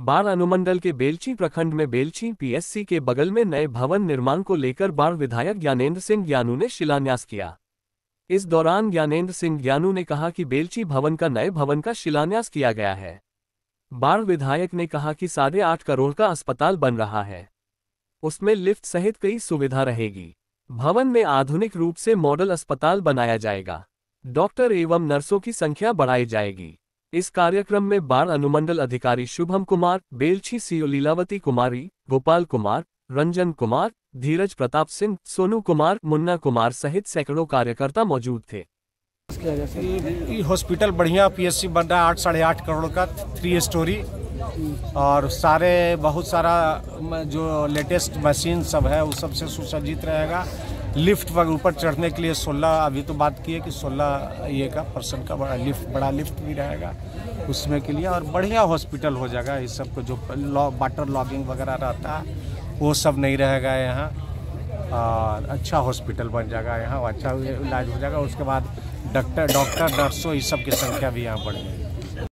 बाढ़ अनुमंडल के बेलची प्रखंड में बेलची पीएससी के बगल में नए भवन निर्माण को लेकर बाढ़ विधायक ज्ञानेन्द्र सिंह ज्ञानू ने शिलान्यास किया इस दौरान ज्ञानेन्द्र सिंह ज्ञानू ने कहा कि बेलची भवन का नए भवन का शिलान्यास किया गया है बाढ़ विधायक ने कहा कि साढ़े आठ करोड़ का अस्पताल बन रहा है उसमें लिफ्ट सहित कई सुविधा रहेगी भवन में आधुनिक रूप से मॉडल अस्पताल बनाया जाएगा डॉक्टर एवं नर्सों की संख्या बढ़ाई जाएगी इस कार्यक्रम में बार अनुमंडल अधिकारी शुभम कुमार बेलछी सीओ लीलावती कुमारी गोपाल कुमार रंजन कुमार धीरज प्रताप सिंह सोनू कुमार मुन्ना कुमार सहित सैकड़ों कार्यकर्ता मौजूद थे हॉस्पिटल बढ़िया पीएससी बन रहा है आठ साढ़े आठ करोड़ का थ्री स्टोरी और सारे बहुत सारा जो लेटेस्ट मशीन सब है वो सबसे सुसज्जित रहेगा लिफ्ट ऊपर चढ़ने के लिए 16 अभी तो बात की है कि 16 ये का पर्सन का बड़ा लिफ्ट बड़ा लिफ्ट भी रहेगा उसमें के लिए और बढ़िया हॉस्पिटल हो जाएगा इस सब को जो वाटर लॉगिंग वगैरह रहता है वो सब नहीं रहेगा यहाँ और अच्छा हॉस्पिटल बन जाएगा यहाँ अच्छा इलाज हो जाएगा उसके बाद डॉक्टर डॉक्टर नर्सों इस सब की संख्या भी यहाँ बढ़ जाएगी